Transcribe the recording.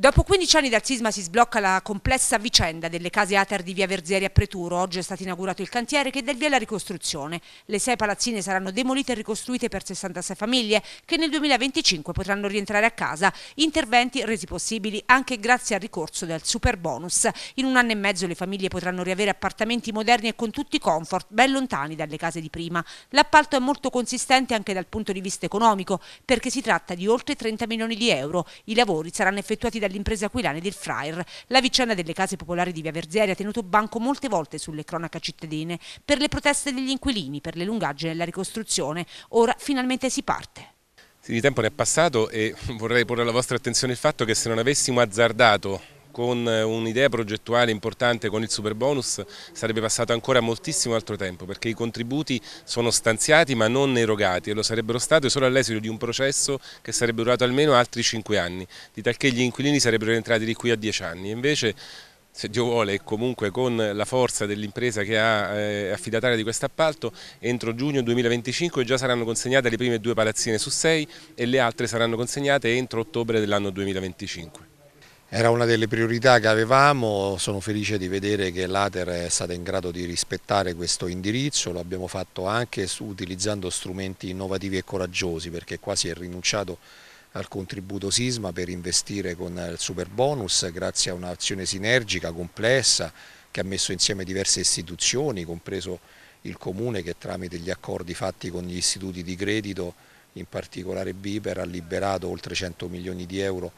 Dopo 15 anni dal sisma si sblocca la complessa vicenda delle case ATER di via Verzieri a Preturo. Oggi è stato inaugurato il cantiere che dà il via alla ricostruzione. Le sei palazzine saranno demolite e ricostruite per 66 famiglie che nel 2025 potranno rientrare a casa. Interventi resi possibili anche grazie al ricorso del super bonus. In un anno e mezzo le famiglie potranno riavere appartamenti moderni e con tutti i comfort, ben lontani dalle case di prima. L'appalto è molto consistente anche dal punto di vista economico perché si tratta di oltre 30 milioni di euro. I lavori saranno effettuati da dall'impresa aquilana ed il Frair. La vicenda delle case popolari di Via Verzieri ha tenuto banco molte volte sulle cronaca cittadine per le proteste degli inquilini, per le lungaggini della ricostruzione. Ora finalmente si parte. Sì, di tempo ne è passato e vorrei porre alla vostra attenzione il fatto che se non avessimo azzardato con eh, un'idea progettuale importante con il super bonus sarebbe passato ancora moltissimo altro tempo perché i contributi sono stanziati ma non erogati e lo sarebbero stati solo all'esito di un processo che sarebbe durato almeno altri 5 anni, di talché gli inquilini sarebbero entrati di qui a 10 anni. Invece se Dio vuole e comunque con la forza dell'impresa che ha eh, affidataria di questo appalto, entro giugno 2025 già saranno consegnate le prime due palazzine su sei e le altre saranno consegnate entro ottobre dell'anno 2025. Era una delle priorità che avevamo, sono felice di vedere che l'Ater è stata in grado di rispettare questo indirizzo, lo abbiamo fatto anche utilizzando strumenti innovativi e coraggiosi perché quasi è rinunciato al contributo sisma per investire con il super bonus grazie a un'azione sinergica, complessa, che ha messo insieme diverse istituzioni, compreso il Comune che tramite gli accordi fatti con gli istituti di credito, in particolare Biper, ha liberato oltre 100 milioni di euro